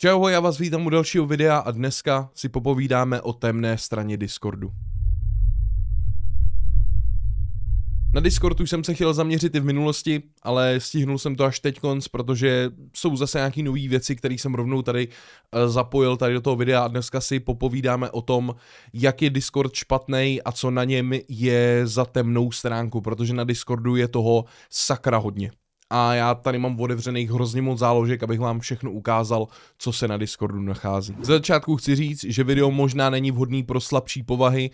Čau, já vás vítám u dalšího videa a dneska si popovídáme o temné straně Discordu. Na Discordu jsem se chtěl zaměřit i v minulosti, ale stihnul jsem to až teď konc, protože jsou zase nějaké nové věci, které jsem rovnou tady eh, zapojil tady do toho videa a dneska si popovídáme o tom, jak je Discord špatný a co na něm je za temnou stránku, protože na Discordu je toho sakra hodně a já tady mám otevřených hrozně moc záložek, abych vám všechno ukázal, co se na Discordu nachází. Ze začátku chci říct, že video možná není vhodný pro slabší povahy,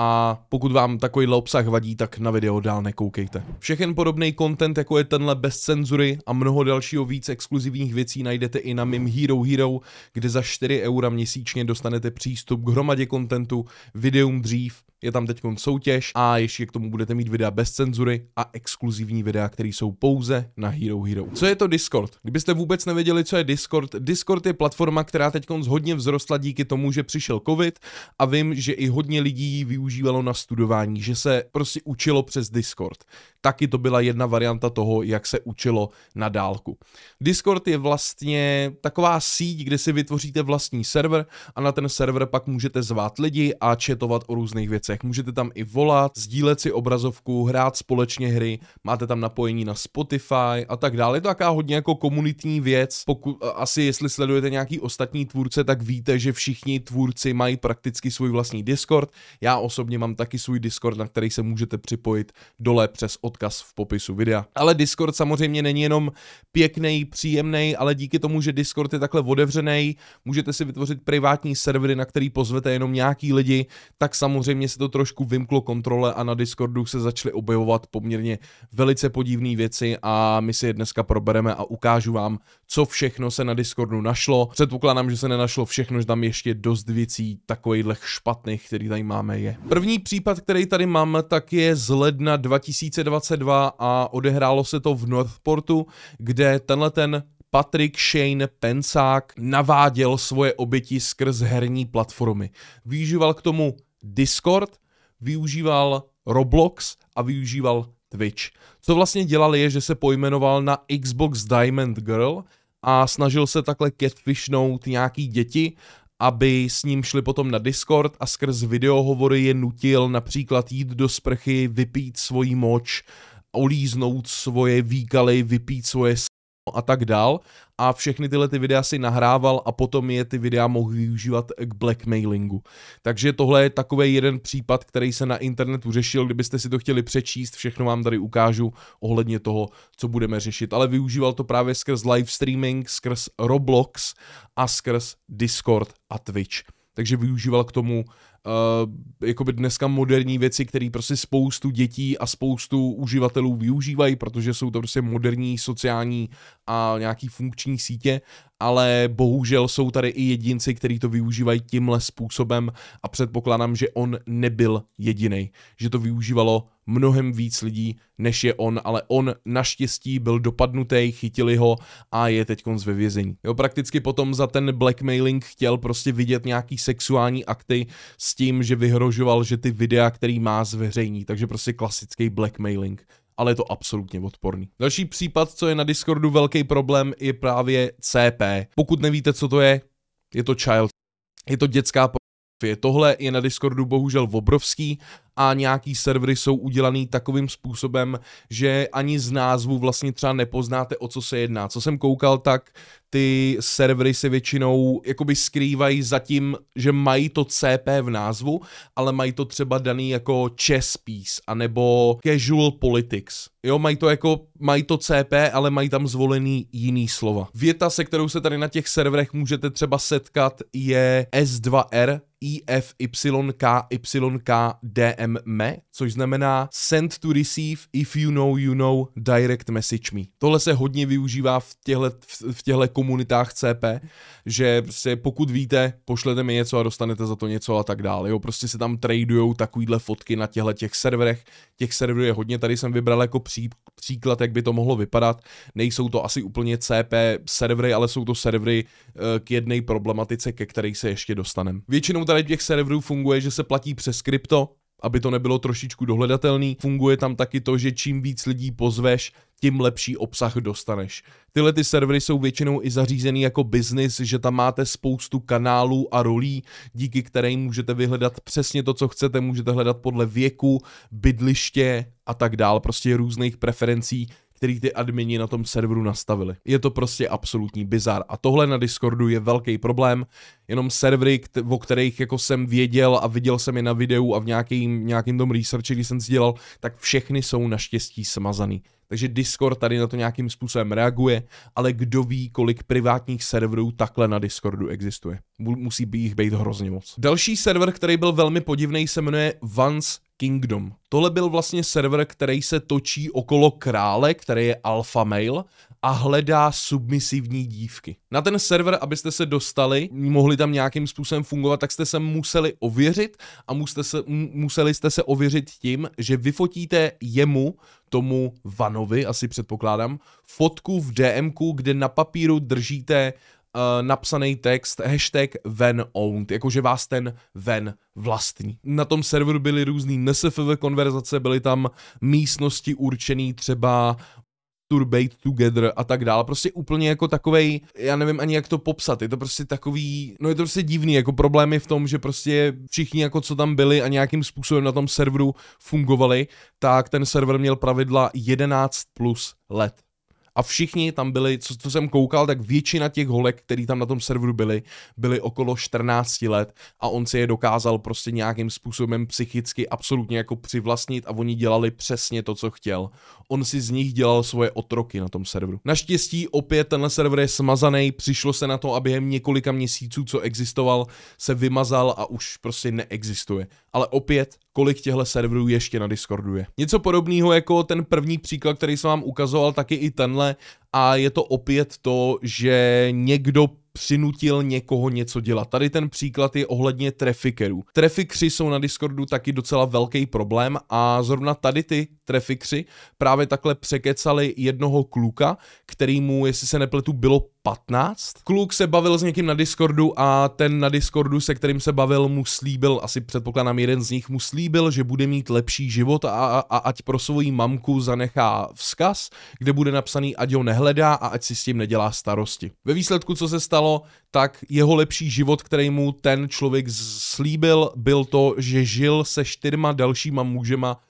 a pokud vám takový obsah vadí, tak na video dál nekoukejte. Všechen podobný content, jako je tenhle bez cenzury a mnoho dalšího víc exkluzivních věcí najdete i na mým Hero Hero, kde za 4 eura měsíčně dostanete přístup k hromadě kontentu, videům dřív, je tam teď soutěž a ještě k tomu budete mít videa bez cenzury a exkluzivní videa, které jsou pouze na Hero Hero. Co je to Discord? Kdybyste vůbec nevěděli, co je Discord, Discord je platforma, která teď hodně vzrostla díky tomu, že přišel covid a vím, že i hodně lidí ji využívalo na studování, že se prostě učilo přes Discord. Taky to byla jedna varianta toho, jak se učilo na dálku. Discord je vlastně taková síť, kde si vytvoříte vlastní server a na ten server pak můžete zvát lidi a četovat o různých věcech akcech. Můžete tam i volat, sdílet si obrazovku, hrát společně hry, máte tam napojení na Spotify a tak dále. Je to taká hodně jako komunitní věc. Pokud, asi jestli sledujete nějaký ostatní tvůrce, tak víte, že všichni tvůrci mají prakticky svůj vlastní Discord. Já osobně mám taky svůj Discord, na který se můžete připojit dole přes odkaz v popisu videa. Ale Discord samozřejmě není jenom pěkný, příjemný, ale díky tomu, že Discord je takhle otevřený, můžete si vytvořit privátní servery, na který pozvete jenom nějaký lidi, tak samozřejmě se se to trošku vymklo kontrole a na Discordu se začaly objevovat poměrně velice podivné věci a my si je dneska probereme a ukážu vám, co všechno se na Discordu našlo. Předpokládám, že se nenašlo všechno, že tam ještě dost věcí takových špatných, který tady máme je. První případ, který tady mám, tak je z ledna 2022 a odehrálo se to v Northportu, kde tenhle ten Patrick Shane Pensák naváděl svoje oběti skrz herní platformy. Výžíval k tomu Discord, využíval Roblox a využíval Twitch. Co vlastně dělal je, že se pojmenoval na Xbox Diamond Girl a snažil se takhle catfishnout nějaký děti, aby s ním šli potom na Discord a skrz videohovory je nutil například jít do sprchy, vypít svoji moč, olíznout svoje výkaly, vypít svoje a tak dál a všechny tyhle ty videa si nahrával a potom je ty videa mohl využívat k blackmailingu. Takže tohle je takový jeden případ, který se na internetu řešil, kdybyste si to chtěli přečíst, všechno vám tady ukážu ohledně toho, co budeme řešit, ale využíval to právě skrz live streaming, skrz Roblox a skrz Discord a Twitch. Takže využíval k tomu Eh, jakoby dneska moderní věci, které prostě spoustu dětí a spoustu uživatelů využívají, protože jsou to prostě moderní sociální a nějaký funkční sítě ale bohužel jsou tady i jedinci, kteří to využívají tímhle způsobem a předpokládám, že on nebyl jediný, že to využívalo mnohem víc lidí, než je on, ale on naštěstí byl dopadnutý, chytili ho a je teď konc ve vězení. Jo, prakticky potom za ten blackmailing chtěl prostě vidět nějaký sexuální akty s tím, že vyhrožoval, že ty videa, který má zveřejní, takže prostě klasický blackmailing ale je to absolutně odporný. Další případ, co je na Discordu velký problém, je právě CP. Pokud nevíte, co to je, je to child je to dětská Tohle je na Discordu bohužel obrovský a nějaký servery jsou udělaný takovým způsobem, že ani z názvu vlastně třeba nepoznáte, o co se jedná. Co jsem koukal, tak ty servery se většinou jakoby skrývají za tím, že mají to CP v názvu, ale mají to třeba daný jako chess piece, anebo casual politics. Jo, mají to jako, mají to CP, ale mají tam zvolený jiný slova. Věta, se kterou se tady na těch serverech můžete třeba setkat, je S2R, EFYKYKDM, což znamená send to receive if you know you know direct message me. Tohle se hodně využívá v těchto v těhle komunitách CP, že se prostě pokud víte, pošlete mi něco a dostanete za to něco a tak dále. Jo, prostě se tam tradujou takovýhle fotky na těchto těch serverech. Těch serverů je hodně, tady jsem vybral jako pří, příklad, jak by to mohlo vypadat. Nejsou to asi úplně CP servery, ale jsou to servery eh, k jedné problematice, ke které se ještě dostaneme. Většinou tady těch serverů funguje, že se platí přes krypto, aby to nebylo trošičku dohledatelný. Funguje tam taky to, že čím víc lidí pozveš, tím lepší obsah dostaneš. Tyhle ty servery jsou většinou i zařízený jako biznis, že tam máte spoustu kanálů a rolí, díky kterým můžete vyhledat přesně to, co chcete, můžete hledat podle věku, bydliště a tak dál, prostě různých preferencí, který ty admini na tom serveru nastavili. Je to prostě absolutní bizar. A tohle na Discordu je velký problém. Jenom servery, o kterých jako jsem věděl a viděl jsem je na videu a v nějakým, nějakým tom researchi, když jsem si dělal, tak všechny jsou naštěstí smazaný. Takže Discord tady na to nějakým způsobem reaguje, ale kdo ví, kolik privátních serverů takhle na Discordu existuje. Musí by jich být hrozně moc. Další server, který byl velmi podivný, se jmenuje Vans Kingdom. Tohle byl vlastně server, který se točí okolo krále, který je alpha male a hledá submisivní dívky. Na ten server, abyste se dostali, mohli tam nějakým způsobem fungovat, tak jste se museli ověřit a museli, se, museli jste se ověřit tím, že vyfotíte jemu, tomu Vanovi, asi předpokládám, fotku v DMku, kde na papíru držíte Eh, napsaný text hashtag ven owned, jakože vás ten ven vlastní. Na tom serveru byly různé NSFV konverzace, byly tam místnosti určené třeba Turbate Together a tak dále. Prostě úplně jako takovej, já nevím ani jak to popsat, je to prostě takový, no je to prostě divný, jako problém je v tom, že prostě všichni jako co tam byli a nějakým způsobem na tom serveru fungovali, tak ten server měl pravidla 11 plus let a všichni tam byli, co, co jsem koukal, tak většina těch holek, který tam na tom serveru byli, byli okolo 14 let a on si je dokázal prostě nějakým způsobem psychicky absolutně jako přivlastnit a oni dělali přesně to, co chtěl. On si z nich dělal svoje otroky na tom serveru. Naštěstí opět tenhle server je smazaný, přišlo se na to a během několika měsíců, co existoval, se vymazal a už prostě neexistuje ale opět, kolik těchto serverů ještě na Discordu je. Něco podobného jako ten první příklad, který jsem vám ukazoval, taky i tenhle a je to opět to, že někdo přinutil někoho něco dělat. Tady ten příklad je ohledně trafikerů. Trafikři jsou na Discordu taky docela velký problém a zrovna tady ty trafikři právě takhle překecali jednoho kluka, který mu, jestli se nepletu, bylo 15. Kluk se bavil s někým na Discordu a ten na Discordu, se kterým se bavil, mu slíbil, asi předpokládám jeden z nich mu slíbil, že bude mít lepší život a, a, a ať pro svoji mamku zanechá vzkaz, kde bude napsaný, ať ho nehledá a ať si s tím nedělá starosti. Ve výsledku, co se stalo, tak jeho lepší život, který mu ten člověk slíbil, byl to, že žil se čtyřma dalšíma mužema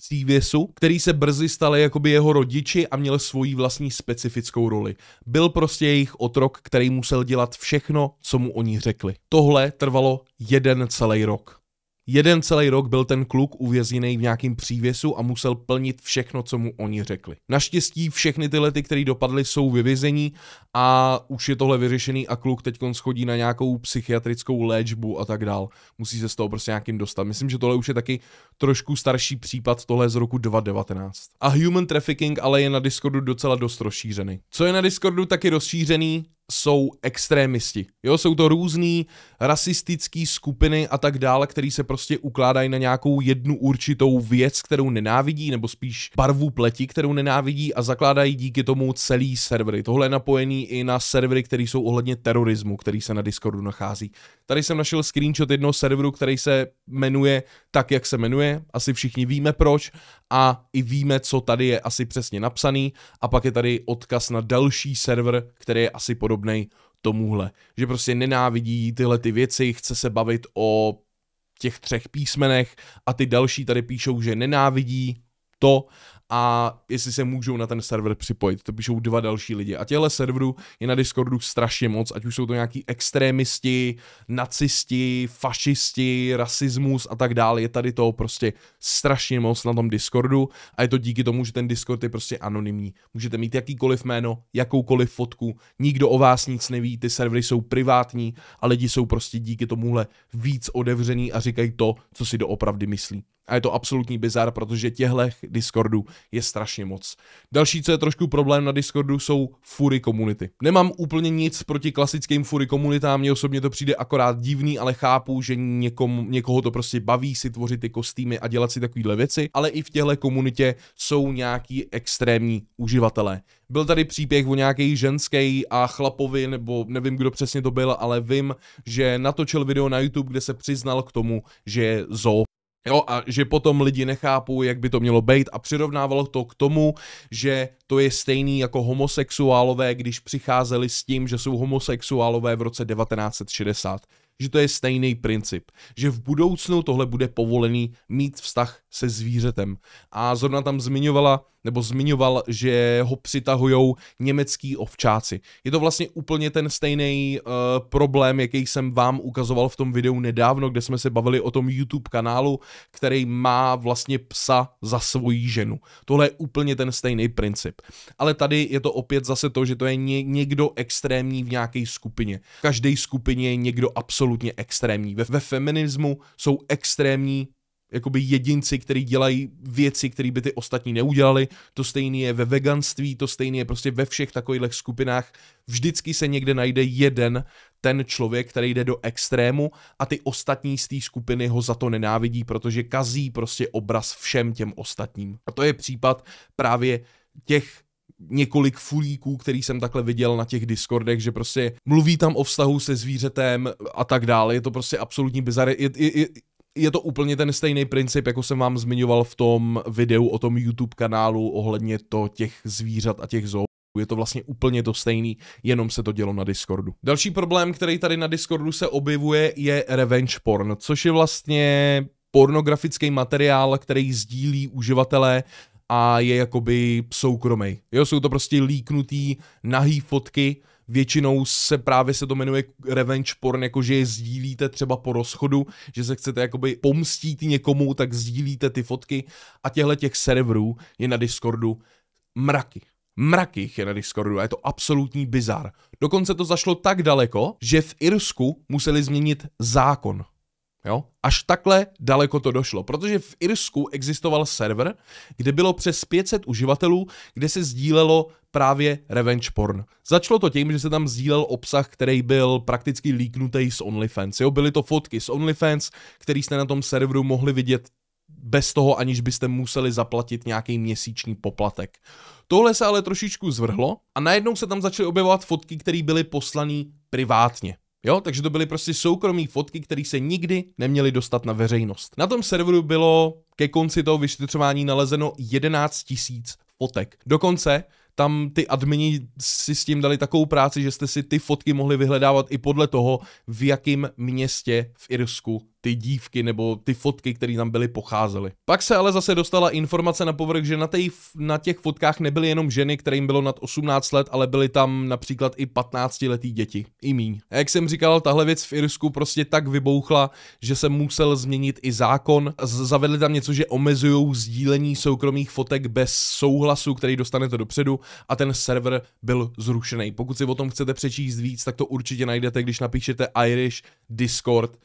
přívěsu, který se brzy stali jakoby jeho rodiči a měl svoji vlastní specifickou roli. Byl prostě jejich otrok, který musel dělat všechno, co mu oni řekli. Tohle trvalo jeden celý rok. Jeden celý rok byl ten kluk uvězněný v nějakém přívěsu a musel plnit všechno, co mu oni řekli. Naštěstí všechny ty lety, které dopadly, jsou vyvězení a už je tohle vyřešený a kluk teď schodí na nějakou psychiatrickou léčbu a tak dál. Musí se z toho prostě nějakým dostat. Myslím, že tohle už je taky trošku starší případ, tohle je z roku 2019. A human trafficking ale je na Discordu docela dost rozšířený. Co je na Discordu taky rozšířený, jsou extrémisti. Jo, jsou to různé rasistické skupiny a tak dále, které se prostě ukládají na nějakou jednu určitou věc, kterou nenávidí, nebo spíš barvu pleti, kterou nenávidí a zakládají díky tomu celý servery. Tohle je napojený i na servery, které jsou ohledně terorismu, který se na Discordu nachází. Tady jsem našel screenshot jednoho serveru, který se jmenuje tak, jak se jmenuje. Asi všichni víme proč a i víme, co tady je asi přesně napsaný. A pak je tady odkaz na další server, který je asi podobný podobný tomuhle. Že prostě nenávidí tyhle ty věci, chce se bavit o těch třech písmenech a ty další tady píšou, že nenávidí to a jestli se můžou na ten server připojit. To píšou dva další lidi. A těle serverů je na Discordu strašně moc, ať už jsou to nějaký extrémisti, nacisti, fašisti, rasismus a tak dále. Je tady toho prostě strašně moc na tom Discordu a je to díky tomu, že ten Discord je prostě anonymní. Můžete mít jakýkoliv jméno, jakoukoliv fotku, nikdo o vás nic neví, ty servery jsou privátní a lidi jsou prostě díky tomuhle víc otevřený a říkají to, co si doopravdy myslí. A je to absolutní bizar, protože těchto Discordů je strašně moc. Další, co je trošku problém na Discordu, jsou fury komunity. Nemám úplně nic proti klasickým fury komunitám, mně osobně to přijde akorát divný, ale chápu, že někom, někoho to prostě baví si tvořit ty kostýmy a dělat si takovéhle věci, ale i v těchto komunitě jsou nějaký extrémní uživatelé. Byl tady příběh o nějaké ženské a chlapovi, nebo nevím, kdo přesně to byl, ale vím, že natočil video na YouTube, kde se přiznal k tomu, že je zoo Jo, a že potom lidi nechápou, jak by to mělo být a přirovnávalo to k tomu, že to je stejný jako homosexuálové, když přicházeli s tím, že jsou homosexuálové v roce 1960. Že to je stejný princip. Že v budoucnu tohle bude povolený mít vztah se zvířetem. A zrovna tam zmiňovala nebo zmiňoval, že ho přitahujou německý ovčáci. Je to vlastně úplně ten stejný uh, problém, jaký jsem vám ukazoval v tom videu nedávno, kde jsme se bavili o tom YouTube kanálu, který má vlastně psa za svoji ženu. Tohle je úplně ten stejný princip. Ale tady je to opět zase to, že to je ně, někdo extrémní v nějaké skupině. V každé skupině je někdo absolutně extrémní. Ve, ve feminismu jsou extrémní jakoby jedinci, který dělají věci, které by ty ostatní neudělali. To stejné je ve veganství, to stejné je prostě ve všech takových skupinách. Vždycky se někde najde jeden ten člověk, který jde do extrému a ty ostatní z té skupiny ho za to nenávidí, protože kazí prostě obraz všem těm ostatním. A to je případ právě těch několik fulíků, který jsem takhle viděl na těch Discordech, že prostě mluví tam o vztahu se zvířetem a tak dále. Je to prostě absolutní bizar. Je, je, je, je to úplně ten stejný princip, jako jsem vám zmiňoval v tom videu o tom YouTube kanálu ohledně to těch zvířat a těch zoo. Je to vlastně úplně to stejný, jenom se to dělo na Discordu. Další problém, který tady na Discordu se objevuje, je revenge porn, což je vlastně pornografický materiál, který sdílí uživatelé a je jakoby soukromý. Jo, jsou to prostě líknutý nahý fotky, Většinou se právě se to jmenuje revenge porn, jakože je sdílíte třeba po rozchodu, že se chcete jakoby pomstít někomu, tak sdílíte ty fotky a těhle těch serverů je na Discordu mraky. Mraky je na Discordu a je to absolutní bizar. Dokonce to zašlo tak daleko, že v Irsku museli změnit zákon Jo? Až takhle daleko to došlo, protože v Irsku existoval server, kde bylo přes 500 uživatelů, kde se sdílelo právě revenge porn. Začalo to tím, že se tam sdílel obsah, který byl prakticky líknutý z OnlyFans. Jo? Byly to fotky z OnlyFans, který jste na tom serveru mohli vidět bez toho, aniž byste museli zaplatit nějaký měsíční poplatek. Tohle se ale trošičku zvrhlo a najednou se tam začaly objevovat fotky, které byly poslané privátně. Jo, takže to byly prostě soukromí fotky, které se nikdy neměly dostat na veřejnost. Na tom serveru bylo ke konci toho vyšetřování nalezeno 11 tisíc fotek. Dokonce tam ty admini si s tím dali takovou práci, že jste si ty fotky mohli vyhledávat i podle toho, v jakém městě v Irsku ty dívky nebo ty fotky, které tam byly, pocházely. Pak se ale zase dostala informace na povrch, že na, tej, na těch fotkách nebyly jenom ženy, kterým bylo nad 18 let, ale byly tam například i 15-letý děti. I míň. A jak jsem říkal, tahle věc v Irsku prostě tak vybouchla, že se musel změnit i zákon. Zavedli tam něco, že omezují sdílení soukromých fotek bez souhlasu, který dostanete dopředu a ten server byl zrušený. Pokud si o tom chcete přečíst víc, tak to určitě najdete, když napíšete Irish Discord uh,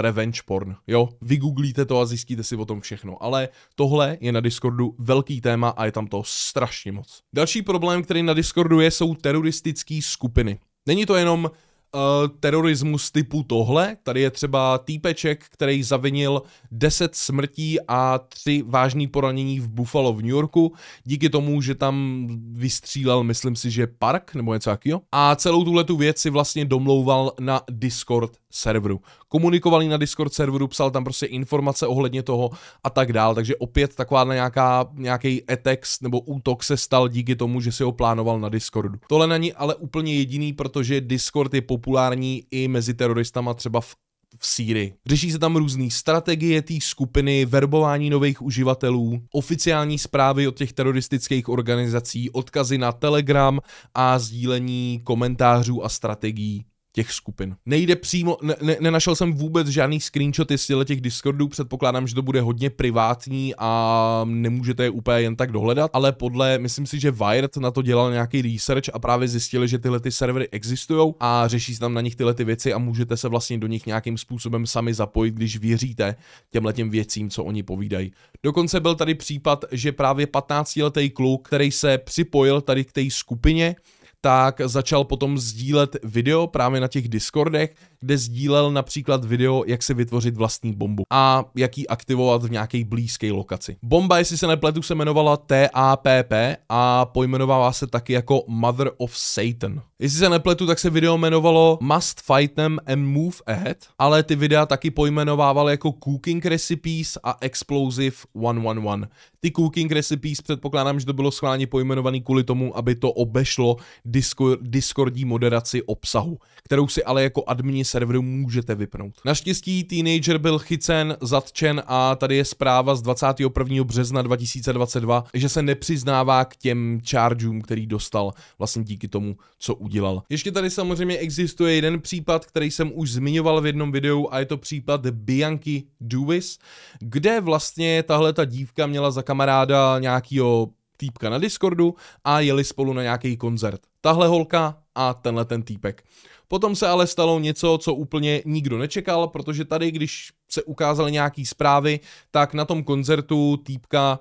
Revenge porn. Jo, vygooglíte to a zjistíte si o tom všechno. Ale tohle je na Discordu velký téma a je tam to strašně moc. Další problém, který na Discordu je, jsou teroristické skupiny. Není to jenom Eh, terorismus typu tohle. Tady je třeba týpeček, který zavinil 10 smrtí a 3 vážné poranění v Buffalo v New Yorku, díky tomu, že tam vystřílel, myslím si, že park nebo něco takového. A celou tuhle tu věc si vlastně domlouval na Discord serveru. Komunikovali na Discord serveru, psal tam prostě informace ohledně toho a tak dál, takže opět taková nějaká, nějaký etex nebo útok se stal díky tomu, že si ho plánoval na Discordu. Tohle není ale úplně jediný, protože Discord je po populární i mezi teroristama třeba v v Sýrii. Řeší se tam různé strategie té skupiny, verbování nových uživatelů, oficiální zprávy od těch teroristických organizací, odkazy na Telegram a sdílení komentářů a strategií těch skupin. Nejde přímo, ne, ne, nenašel jsem vůbec žádný screenshoty z těch Discordů, předpokládám, že to bude hodně privátní a nemůžete je úplně jen tak dohledat, ale podle, myslím si, že Wired na to dělal nějaký research a právě zjistili, že tyhle ty servery existují a řeší se tam na nich tyhle ty věci a můžete se vlastně do nich nějakým způsobem sami zapojit, když věříte těmhle těm věcím, co oni povídají. Dokonce byl tady případ, že právě 15-letý kluk, který se připojil tady k té skupině, tak začal potom sdílet video právě na těch Discordech, kde sdílel například video, jak si vytvořit vlastní bombu a jak ji aktivovat v nějaké blízké lokaci. Bomba, jestli se nepletu, se jmenovala TAPP a pojmenovává se taky jako Mother of Satan. Jestli se nepletu, tak se video jmenovalo Must Fight Them and Move Ahead, ale ty videa taky pojmenovával jako Cooking Recipes a Explosive 111. Ty Cooking Recipes předpokládám, že to bylo schválně pojmenovaný kvůli tomu, aby to obešlo Discord, Discordí moderaci obsahu, kterou si ale jako admin serveru můžete vypnout. Naštěstí teenager byl chycen, zatčen a tady je zpráva z 21. března 2022, že se nepřiznává k těm chargeům, který dostal vlastně díky tomu, co udělal. Ještě tady samozřejmě existuje jeden případ, který jsem už zmiňoval v jednom videu a je to případ Bianky Dewis, kde vlastně tahle ta dívka měla za kamaráda nějakýho týpka na Discordu a jeli spolu na nějaký koncert. Tahle holka a tenhle ten týpek. Potom se ale stalo něco, co úplně nikdo nečekal, protože tady, když se ukázaly nějaký zprávy, tak na tom koncertu týpka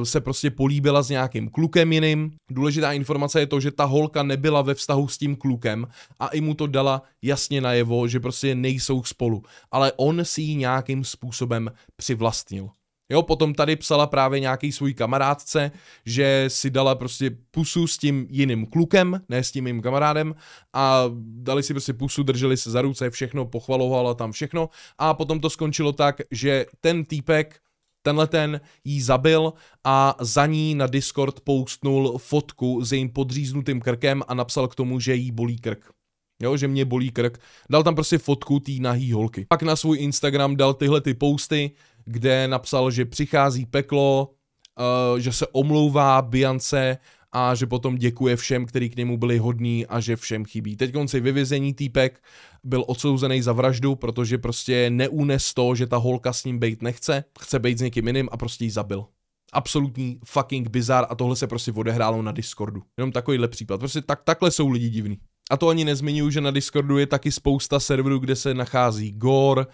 eh, se prostě políbila s nějakým klukem jiným. Důležitá informace je to, že ta holka nebyla ve vztahu s tím klukem a i mu to dala jasně najevo, že prostě nejsou spolu. Ale on si ji nějakým způsobem přivlastnil. Jo, potom tady psala právě nějaký svůj kamarádce, že si dala prostě pusu s tím jiným klukem, ne s tím mým kamarádem a dali si prostě pusu, drželi se za ruce, všechno, pochvalovala tam všechno a potom to skončilo tak, že ten týpek tenhle ten jí zabil a za ní na Discord poustnul fotku s jejím podříznutým krkem a napsal k tomu, že jí bolí krk. Jo, že mě bolí krk. Dal tam prostě fotku té nahý holky. Pak na svůj Instagram dal tyhle ty posty, kde napsal, že přichází peklo, eh, že se omlouvá Biance a že potom děkuje všem, kteří k němu byli hodní a že všem chybí. Teď konci vyvězení týpek byl odsouzený za vraždu, protože prostě neunes to, že ta holka s ním bejt nechce, chce bejt s někým jiným a prostě ji zabil. Absolutní fucking bizar a tohle se prostě odehrálo na Discordu. Jenom takovýhle případ. Prostě tak, takhle jsou lidi divní. A to ani nezmiňuju, že na Discordu je taky spousta serverů, kde se nachází gore,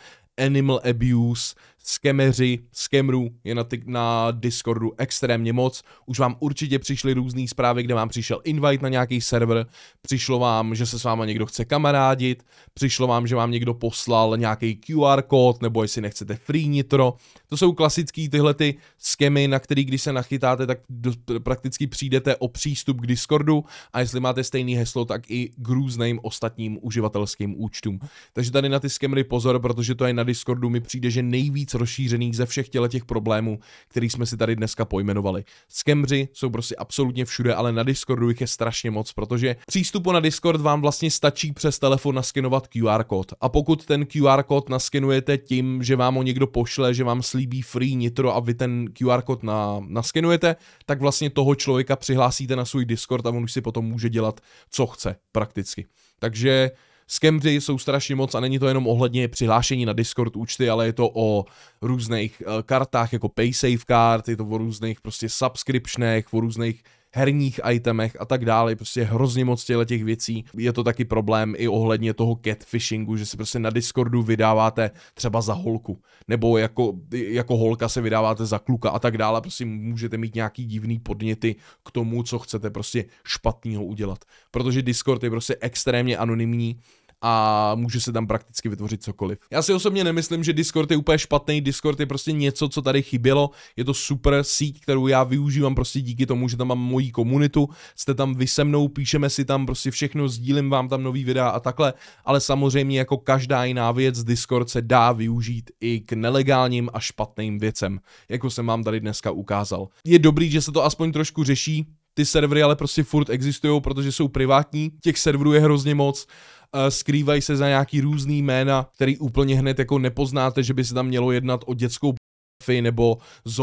animal abuse, skemeři, skemru je na, ty, na Discordu extrémně moc. Už vám určitě přišly různé zprávy, kde vám přišel invite na nějaký server, přišlo vám, že se s váma někdo chce kamarádit, přišlo vám, že vám někdo poslal nějaký QR kód, nebo jestli nechcete free nitro. To jsou klasické tyhle ty skemy, na který když se nachytáte, tak do, prakticky přijdete o přístup k Discordu a jestli máte stejný heslo, tak i k různým ostatním uživatelským účtům. Takže tady na ty skemry pozor, protože to je na Discordu mi přijde, že nejvíc rozšířených ze všech těle těch problémů, který jsme si tady dneska pojmenovali. Skemři jsou prostě absolutně všude, ale na Discordu jich je strašně moc, protože přístupu na Discord vám vlastně stačí přes telefon naskenovat QR kód. A pokud ten QR kód naskenujete tím, že vám ho někdo pošle, že vám slíbí free nitro a vy ten QR kód na, naskenujete, tak vlastně toho člověka přihlásíte na svůj Discord a on už si potom může dělat, co chce prakticky. Takže Skemři jsou strašně moc a není to jenom ohledně přihlášení na Discord účty, ale je to o různých eh, kartách jako PaySafe card, je to o různých prostě subscriptionech, o různých herních itemech a tak dále, prostě hrozně moc těle těch věcí. Je to taky problém i ohledně toho catfishingu, že se prostě na Discordu vydáváte třeba za holku, nebo jako, jako holka se vydáváte za kluka a tak dále, prostě můžete mít nějaký divný podněty k tomu, co chcete prostě špatného udělat. Protože Discord je prostě extrémně anonymní, a může se tam prakticky vytvořit cokoliv. Já si osobně nemyslím, že Discord je úplně špatný, Discord je prostě něco, co tady chybělo, je to super síť, kterou já využívám prostě díky tomu, že tam mám moji komunitu, jste tam vy se mnou, píšeme si tam prostě všechno, sdílím vám tam nový videa a takhle, ale samozřejmě jako každá jiná věc, Discord se dá využít i k nelegálním a špatným věcem, jako jsem vám tady dneska ukázal. Je dobrý, že se to aspoň trošku řeší, ty servery ale prostě furt existují, protože jsou privátní, těch serverů je hrozně moc, Eh, skrývají se za nějaký různý jména, který úplně hned jako nepoznáte, že by se tam mělo jednat o dětskou nebo zo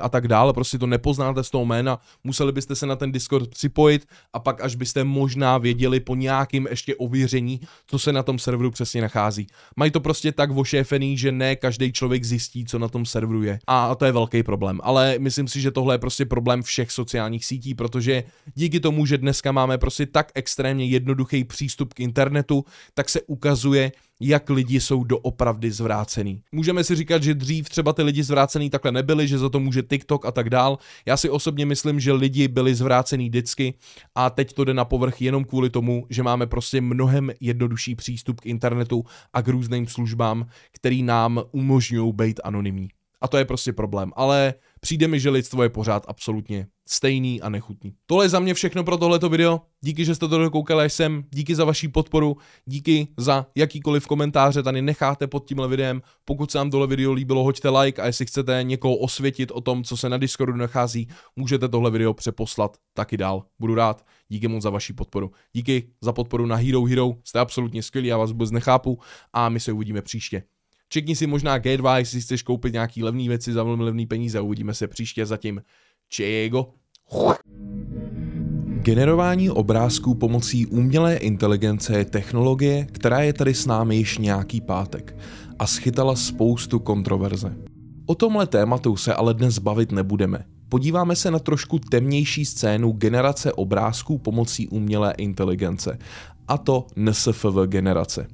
a tak dále, prostě to nepoznáte z toho jména, museli byste se na ten Discord připojit a pak až byste možná věděli po nějakým ještě ověření, co se na tom serveru přesně nachází. Mají to prostě tak vošéfený, že ne každý člověk zjistí, co na tom serveru je. A to je velký problém. Ale myslím si, že tohle je prostě problém všech sociálních sítí, protože díky tomu, že dneska máme prostě tak extrémně jednoduchý přístup k internetu, tak se ukazuje, jak lidi jsou doopravdy zvrácený. Můžeme si říkat, že dřív třeba ty lidi zvrácený takhle nebyli, že za to může TikTok a tak dál. Já si osobně myslím, že lidi byli zvrácený vždycky a teď to jde na povrch jenom kvůli tomu, že máme prostě mnohem jednodušší přístup k internetu a k různým službám, který nám umožňují být anonymní. A to je prostě problém. Ale Přijde mi, že lidstvo je pořád absolutně stejný a nechutný. Tohle je za mě všechno pro tohleto video. Díky, že jste to dokoukali až sem, díky za vaši podporu, díky za jakýkoliv komentáře tady necháte pod tímhle videem. Pokud se vám tohle video líbilo, hoďte like a jestli chcete někoho osvětit o tom, co se na Discordu nachází, můžete tohle video přeposlat taky dál. Budu rád. Díky moc za vaši podporu. Díky za podporu na Hero Hero, jste absolutně skvělí, já vás vůbec nechápu a my se uvidíme příště. Čekni si možná G2, jestli chceš koupit nějaký levné věci za velmi levný peníze. Uvidíme se příště, zatím Čejego. Generování obrázků pomocí umělé inteligence je technologie, která je tady s námi již nějaký pátek a schytala spoustu kontroverze. O tomhle tématu se ale dnes bavit nebudeme. Podíváme se na trošku temnější scénu generace obrázků pomocí umělé inteligence, a to NSFV generace.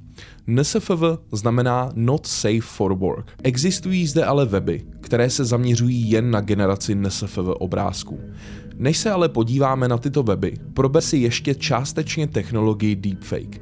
NSFW znamená Not Safe for Work. Existují zde ale weby, které se zaměřují jen na generaci NSFW obrázků. Než se ale podíváme na tyto weby, probe si ještě částečně technologii deepfake.